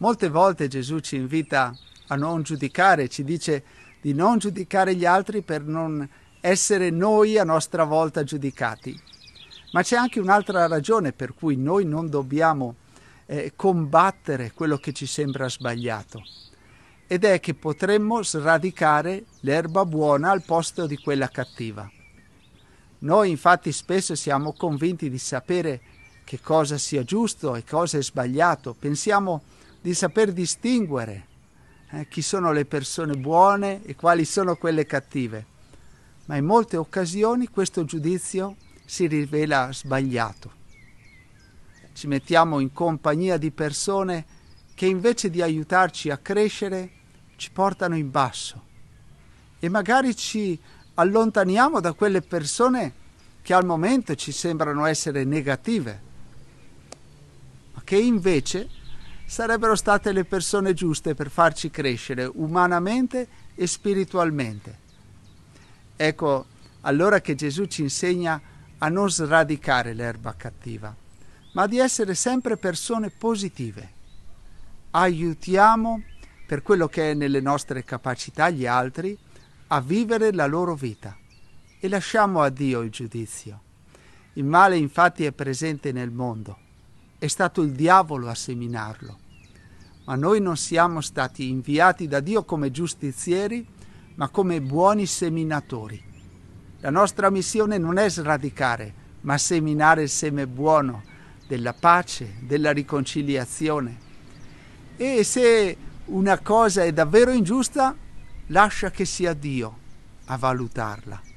Molte volte Gesù ci invita a non giudicare, ci dice di non giudicare gli altri per non essere noi a nostra volta giudicati. Ma c'è anche un'altra ragione per cui noi non dobbiamo eh, combattere quello che ci sembra sbagliato ed è che potremmo sradicare l'erba buona al posto di quella cattiva. Noi infatti spesso siamo convinti di sapere che cosa sia giusto e cosa è sbagliato, pensiamo di saper distinguere eh, chi sono le persone buone e quali sono quelle cattive. Ma in molte occasioni questo giudizio si rivela sbagliato. Ci mettiamo in compagnia di persone che invece di aiutarci a crescere ci portano in basso e magari ci allontaniamo da quelle persone che al momento ci sembrano essere negative, ma che invece sarebbero state le persone giuste per farci crescere umanamente e spiritualmente. Ecco allora che Gesù ci insegna a non sradicare l'erba cattiva, ma di essere sempre persone positive. Aiutiamo per quello che è nelle nostre capacità gli altri a vivere la loro vita e lasciamo a Dio il giudizio. Il male infatti è presente nel mondo è stato il diavolo a seminarlo. Ma noi non siamo stati inviati da Dio come giustizieri, ma come buoni seminatori. La nostra missione non è sradicare, ma seminare il seme buono della pace, della riconciliazione. E se una cosa è davvero ingiusta, lascia che sia Dio a valutarla.